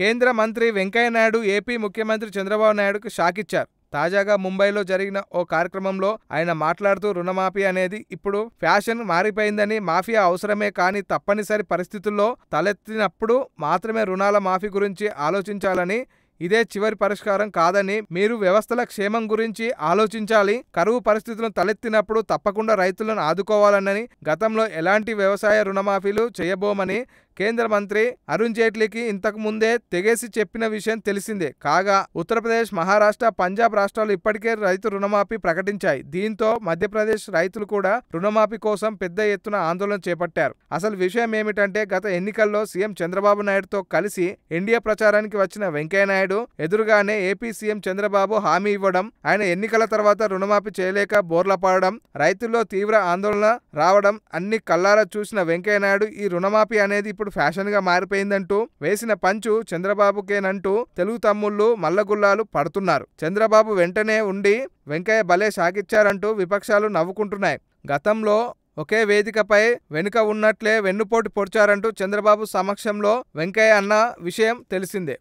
కేంద్ర మంత్రి వెంకయ్యనాయుడు ఏపీ ముఖ్యమంత్రి చంద్రబాబు నాయుడుకు షాక్ ఇచ్చారు తాజాగా ముంబైలో జరిగిన ఓ కార్యక్రమంలో ఆయన మాట్లాడుతూ రుణమాఫీ అనేది ఇప్పుడు ఫ్యాషన్ మారిపోయిందని మాఫియా అవసరమే కానీ తప్పనిసరి పరిస్థితుల్లో తలెత్తినప్పుడు మాత్రమే రుణాల మాఫీ గురించి ఆలోచించాలని ఇదే చివరి పరిష్కారం కాదని మీరు వ్యవస్థల క్షేమం గురించి ఆలోచించాలి కరువు పరిస్థితులను తలెత్తినప్పుడు తప్పకుండా రైతులను ఆదుకోవాలనని గతంలో ఎలాంటి వ్యవసాయ రుణమాఫీలు చేయబోమని కేంద్ర మంత్రి అరుణ్ జైట్లీకి ఇంతకు ముందే తెగేసి చెప్పిన విషయం తెలిసిందే కాగా ఉత్తరప్రదేశ్ మహారాష్ట్ర పంజాబ్ రాష్ట్రాలు ఇప్పటికే రైతు రుణమాఫీ ప్రకటించాయి దీంతో మధ్యప్రదేశ్ రైతులు కూడా రుణమాఫీ కోసం పెద్ద ఎత్తున ఆందోళన చేపట్టారు అసలు విషయం ఏమిటంటే గత ఎన్నికల్లో సీఎం చంద్రబాబు నాయుడుతో కలిసి ఎన్డీఏ ప్రచారానికి వచ్చిన వెంకయ్యనాయుడు ఎదురుగానే ఏపీ సీఎం చంద్రబాబు హామీ ఇవ్వడం ఆయన ఎన్నికల తర్వాత రుణమాఫీ చేయలేక పాడడం రైతుల్లో తీవ్ర ఆందోళన రావడం అన్ని కల్లారా చూసిన వెంకయ్యనాయుడు ఈ రుణమాఫీ అనేది ఇప్పుడు గా మారిపోయిందంటూ వేసిన పంచు చంద్రబాబుకేనంటూ తెలుగు తమ్ముళ్ళు మల్లగుల్లాలు పడుతున్నారు చంద్రబాబు వెంటనే ఉండి వెంకయ్య భలే షాకిచ్చారంటూ విపక్షాలు నవ్వుకుంటున్నాయి గతంలో ఒకే వేదికపై వెనుక ఉన్నట్లే వెన్నుపోటు పొడిచారంటూ చంద్రబాబు సమక్షంలో వెంకయ్య అన్న విషయం తెలిసిందే